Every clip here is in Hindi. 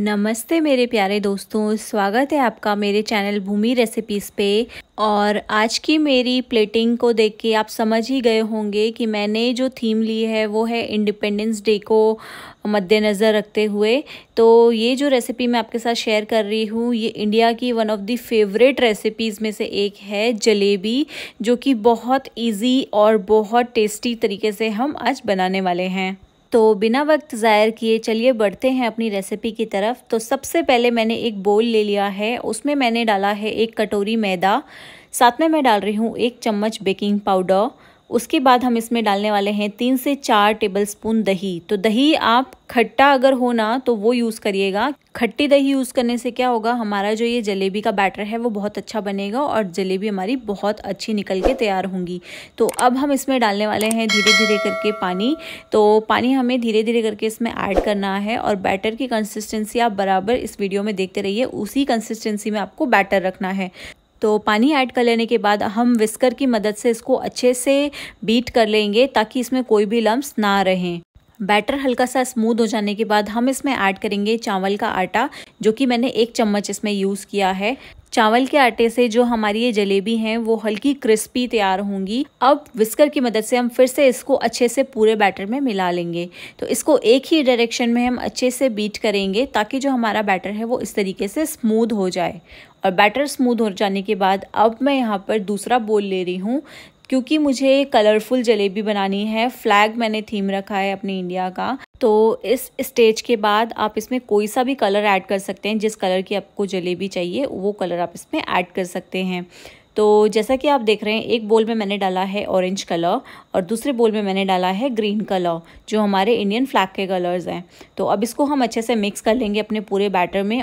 नमस्ते मेरे प्यारे दोस्तों स्वागत है आपका मेरे चैनल भूमि रेसिपीज़ पे और आज की मेरी प्लेटिंग को देख के आप समझ ही गए होंगे कि मैंने जो थीम ली है वो है इंडिपेंडेंस डे को मद्देनज़र रखते हुए तो ये जो रेसिपी मैं आपके साथ शेयर कर रही हूँ ये इंडिया की one of the favourite recipes में से एक है जलेबी जो कि बहुत ईजी और बहुत टेस्टी तरीके से हम आज बनाने वाले हैं तो बिना वक्त ज़ायर किए चलिए बढ़ते हैं अपनी रेसिपी की तरफ तो सबसे पहले मैंने एक बोल ले लिया है उसमें मैंने डाला है एक कटोरी मैदा साथ में मैं डाल रही हूँ एक चम्मच बेकिंग पाउडर उसके बाद हम इसमें डालने वाले हैं तीन से चार टेबल स्पून दही तो दही आप खट्टा अगर हो ना तो वो यूज़ करिएगा खट्टी दही यूज़ करने से क्या होगा हमारा जो ये जलेबी का बैटर है वो बहुत अच्छा बनेगा और जलेबी हमारी बहुत अच्छी निकल के तैयार होंगी तो अब हम इसमें डालने वाले हैं धीरे धीरे करके पानी तो पानी हमें धीरे धीरे करके इसमें ऐड करना है और बैटर की कंसिस्टेंसी आप बराबर इस वीडियो में देखते रहिए उसी कंसिस्टेंसी में आपको बैटर रखना है तो पानी ऐड कर लेने के बाद हम विस्कर की मदद से इसको अच्छे से बीट कर लेंगे ताकि इसमें कोई भी लम्ब ना रहें बैटर हल्का सा स्मूथ हो जाने के बाद हम इसमें ऐड करेंगे चावल का आटा जो कि मैंने एक चम्मच इसमें यूज़ किया है चावल के आटे से जो हमारी ये जलेबी हैं वो हल्की क्रिस्पी तैयार होंगी अब विस्कर की मदद से हम फिर से इसको अच्छे से पूरे बैटर में मिला लेंगे तो इसको एक ही डायरेक्शन में हम अच्छे से बीट करेंगे ताकि जो हमारा बैटर है वो इस तरीके से स्मूद हो जाए और बैटर स्मूद हो जाने के बाद अब मैं यहाँ पर दूसरा बोल ले रही हूँ क्योंकि मुझे कलरफुल जलेबी बनानी है फ्लैग मैंने थीम रखा है अपने इंडिया का तो इस स्टेज के बाद आप इसमें कोई सा भी कलर ऐड कर सकते हैं जिस कलर की आपको जलेबी चाहिए वो कलर आप इसमें ऐड कर सकते हैं तो जैसा कि आप देख रहे हैं एक बोल में मैंने डाला है ऑरेंज कलर और दूसरे बोल में मैंने डाला है ग्रीन कलर जो हमारे इंडियन फ्लैग के कलर्स हैं तो अब इसको हम अच्छे से मिक्स कर लेंगे अपने पूरे बैटर में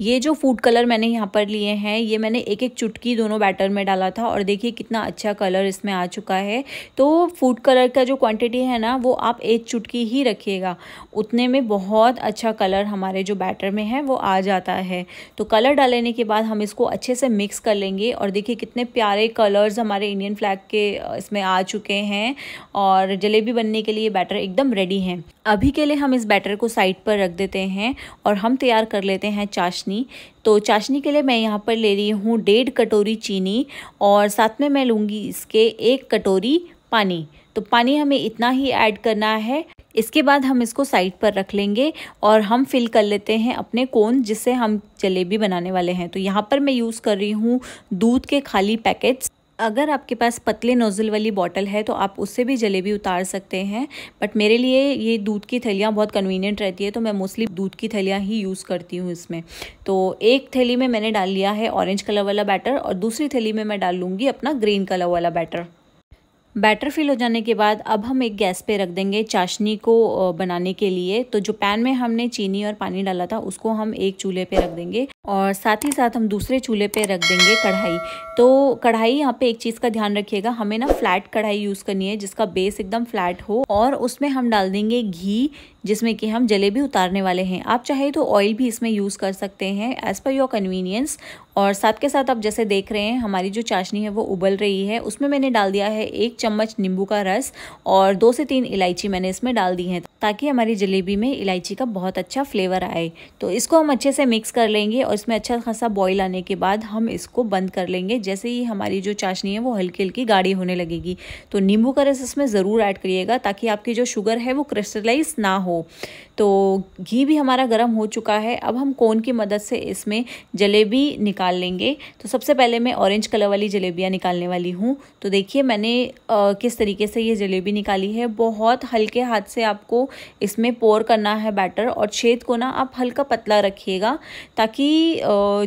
ये जो फूड कलर मैंने यहाँ पर लिए हैं ये मैंने एक एक चुटकी दोनों बैटर में डाला था और देखिए कितना अच्छा कलर इसमें आ चुका है तो फूड कलर का जो क्वांटिटी है ना वो आप एक चुटकी ही रखिएगा उतने में बहुत अच्छा कलर हमारे जो बैटर में है वो आ जाता है तो कलर डालने के बाद हम इसको अच्छे से मिक्स कर लेंगे और देखिए कितने प्यारे कलर्स हमारे इंडियन फ्लैग के इसमें आ चुके हैं और जलेबी बनने के लिए बैटर एकदम रेडी हैं अभी के लिए हम इस बैटर को साइड पर रख देते हैं और हम तैयार कर लेते हैं चाट चाशनी तो चाशनी के लिए मैं यहाँ पर ले रही हूँ डेढ़ कटोरी चीनी और साथ में मैं लूँगी इसके एक कटोरी पानी तो पानी हमें इतना ही ऐड करना है इसके बाद हम इसको साइड पर रख लेंगे और हम फिल कर लेते हैं अपने कोन जिससे हम जलेबी बनाने वाले हैं तो यहाँ पर मैं यूज़ कर रही हूँ दूध के खाली पैकेट्स अगर आपके पास पतले नोज़ल वाली बॉटल है तो आप उससे भी जलेबी उतार सकते हैं बट मेरे लिए ये दूध की थैलियाँ बहुत कन्वीनियंट रहती है तो मैं मोस्टली दूध की थैलियाँ ही यूज़ करती हूँ इसमें तो एक थैली में मैंने डाल लिया है ऑरेंज कलर वाला बैटर और दूसरी थैली में मैं डाल लूँगी अपना ग्रीन कलर वाला बैटर बैटर फिल हो जाने के बाद अब हम एक गैस पे रख देंगे चाशनी को बनाने के लिए तो जो पैन में हमने चीनी और पानी डाला था उसको हम एक चूल्हे पे रख देंगे और साथ ही साथ हम दूसरे चूल्हे पे रख देंगे कढ़ाई तो कढ़ाई यहाँ पे एक चीज़ का ध्यान रखिएगा हमें ना फ्लैट कढ़ाई यूज़ करनी है जिसका बेस एकदम फ्लैट हो और उसमें हम डाल देंगे घी जिसमें कि हम जलेबी उतारने वाले हैं आप चाहे तो ऑयल भी इसमें यूज़ कर सकते हैं एज़ पर योर कन्वीनियंस और साथ के साथ आप जैसे देख रहे हैं हमारी जो चाशनी है वो उबल रही है उसमें मैंने डाल दिया है एक चम्मच नींबू का रस और दो से तीन इलायची मैंने इसमें डाल दी है ताकि हमारी जलेबी में इलायची का बहुत अच्छा फ्लेवर आए तो इसको हम अच्छे से मिक्स कर लेंगे और और इसमें अच्छा खासा बॉईल आने के बाद हम इसको बंद कर लेंगे जैसे ही हमारी जो चाशनी है वो हल्की हल्की गाढ़ी होने लगेगी तो नींबू का रस इसमें ज़रूर ऐड करिएगा ताकि आपकी जो शुगर है वो क्रिस्टलाइज ना हो तो घी भी हमारा गर्म हो चुका है अब हम कोन की मदद से इसमें जलेबी निकाल लेंगे तो सबसे पहले मैं ऑरेंज कलर वाली जलेबियाँ निकालने वाली हूँ तो देखिए मैंने आ, किस तरीके से ये जलेबी निकाली है बहुत हल्के हाथ से आपको इसमें पोर करना है बैटर और छेद को ना आप हल्का पतला रखिएगा ताकि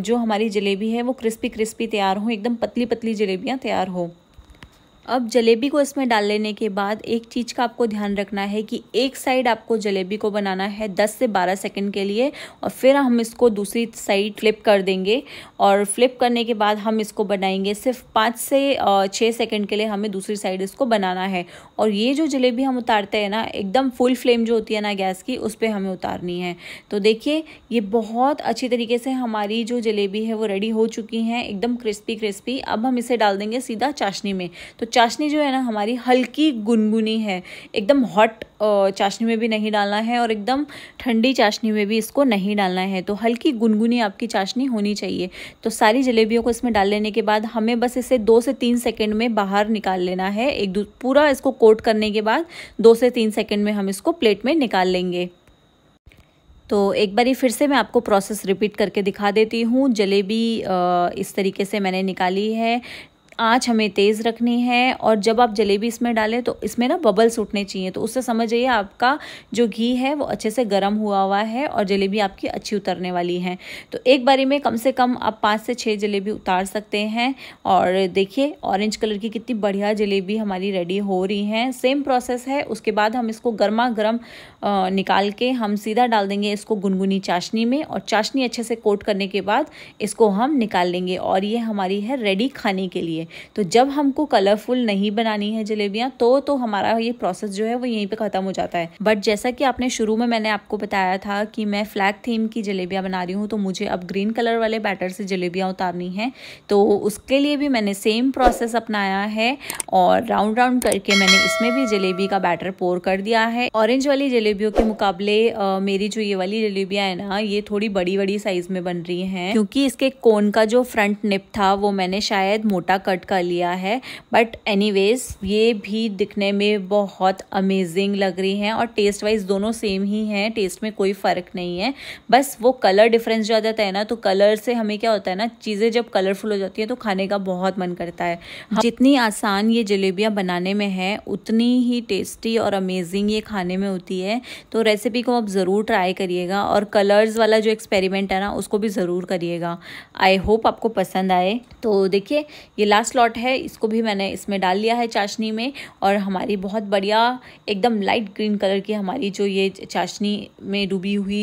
जो हमारी जलेबी है वो क्रिस्पी क्रिस्पी तैयार हो एकदम पतली पतली जलेबियाँ तैयार हो अब जलेबी को इसमें डाल लेने के बाद एक चीज़ का आपको ध्यान रखना है कि एक साइड आपको जलेबी को बनाना है 10 से 12 सेकंड के लिए और फिर हम इसको दूसरी साइड फ्लिप कर देंगे और फ्लिप करने के बाद हम इसको बनाएंगे सिर्फ पाँच से छः सेकंड के लिए हमें दूसरी साइड इसको बनाना है और ये जो जलेबी हम उतारते हैं ना एकदम फुल फ्लेम जो होती है ना गैस की उस पर हमें उतारनी है तो देखिए ये बहुत अच्छी तरीके से हमारी जो जलेबी है वो रेडी हो चुकी हैं एकदम क्रिस्पी क्रिस्पी अब हम इसे डाल देंगे सीधा चाशनी में तो चाशनी जो है ना हमारी हल्की गुनगुनी है एकदम हॉट चाशनी में भी नहीं डालना है और एकदम ठंडी चाशनी में भी इसको नहीं डालना है तो हल्की गुनगुनी आपकी चाशनी होनी चाहिए तो सारी जलेबियों को इसमें डाल लेने के बाद हमें बस इसे दो से तीन सेकेंड में बाहर निकाल लेना है एक पूरा इसको कोट करने के बाद दो से तीन सेकेंड में हम इसको प्लेट में निकाल लेंगे तो एक बारी फिर से मैं आपको प्रोसेस रिपीट करके दिखा देती हूँ जलेबी इस तरीके से मैंने निकाली है आँच हमें तेज़ रखनी है और जब आप जलेबी इसमें डालें तो इसमें ना बबल्स उठने चाहिए तो उससे समझ जाइए आपका जो घी है वो अच्छे से गर्म हुआ हुआ है और जलेबी आपकी अच्छी उतरने वाली है तो एक बारी में कम से कम आप पाँच से छः जलेबी उतार सकते हैं और देखिए ऑरेंज कलर की कितनी बढ़िया जलेबी हमारी रेडी हो रही हैं सेम प्रोसेस है उसके बाद हम इसको गर्मा गर्म निकाल के हम सीधा डाल देंगे इसको गुनगुनी चाशनी में और चाशनी अच्छे से कोट करने के बाद इसको हम निकाल लेंगे और ये हमारी है रेडी खाने के लिए तो जब हमको कलरफुल नहीं बनानी है जलेबियाँ तो तो हमारा ये प्रोसेस जो है वो यहीं पे ख़त्म हो जाता है बट जैसा कि आपने शुरू में मैंने आपको बताया था कि मैं फ्लैग थीम की जलेबियाँ बना रही हूँ तो मुझे अब ग्रीन कलर वाले बैटर से जलेबियाँ उतारनी हैं तो उसके लिए भी मैंने सेम प्रोसेस अपनाया है और राउंड राउंड करके मैंने इसमें भी जलेबी का बैटर पोर कर दिया है ऑरेंज वाली जलेबियों के मुकाबले मेरी जो ये वाली जलेबियाँ है ना ये थोड़ी बड़ी बड़ी साइज में बन रही हैं क्योंकि इसके कोन का जो फ्रंट निप था वो मैंने शायद मोटा कर कट कर लिया है बट एनीवेज ये भी दिखने में बहुत अमेजिंग लग रही हैं और टेस्ट वाइज दोनों सेम ही हैं टेस्ट में कोई फ़र्क नहीं है बस वो कलर डिफरेंस जो आ जाता है ना तो कलर से हमें क्या होता है ना चीज़ें जब कलरफुल हो जाती हैं तो खाने का बहुत मन करता है हाँ, जितनी आसान ये जलेबियाँ बनाने में है उतनी ही टेस्टी और अमेजिंग ये खाने में होती है तो रेसिपी को आप ज़रूर ट्राई करिएगा और कलर्स वाला जो एक्सपेरिमेंट है ना उसको भी ज़रूर करिएगा आई होप आपको पसंद आए तो देखिए ये लास्ट लास्ट लॉट है इसको भी मैंने इसमें डाल लिया है चाशनी में और हमारी बहुत बढ़िया एकदम लाइट ग्रीन कलर की हमारी जो ये चाशनी में डूबी हुई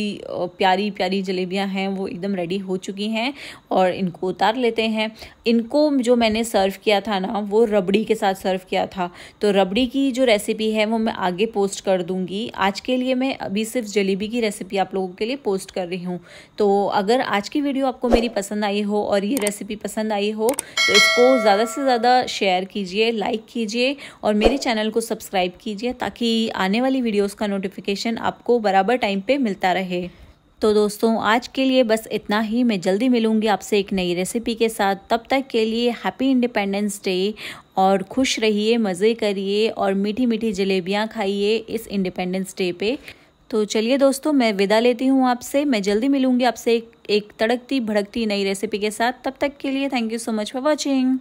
प्यारी प्यारी जलेबियाँ हैं वो एकदम रेडी हो चुकी हैं और इनको उतार लेते हैं इनको जो मैंने सर्व किया था ना वो रबड़ी के साथ सर्व किया था तो रबड़ी की जो रेसिपी है वो मैं आगे पोस्ट कर दूँगी आज के लिए मैं अभी सिर्फ जलेबी की रेसिपी आप लोगों के लिए पोस्ट कर रही हूँ तो अगर आज की वीडियो आपको मेरी पसंद आई हो और ये रेसिपी पसंद आई हो तो इसको ज़्यादा से ज़्यादा शेयर कीजिए लाइक कीजिए और मेरे चैनल को सब्सक्राइब कीजिए ताकि आने वाली वीडियोस का नोटिफिकेशन आपको बराबर टाइम पे मिलता रहे तो दोस्तों आज के लिए बस इतना ही मैं जल्दी मिलूँगी आपसे एक नई रेसिपी के साथ तब तक के लिए हैप्पी इंडिपेंडेंस डे और खुश रहिए मज़े करिए और मीठी मीठी जलेबियाँ खाइए इस इंडिपेंडेंस डे पे तो चलिए दोस्तों मैं विदा लेती हूँ आपसे मैं जल्दी मिलूँगी आपसे एक, एक तड़कती भड़कती नई रेसिपी के साथ तब तक के लिए thank you so much for watching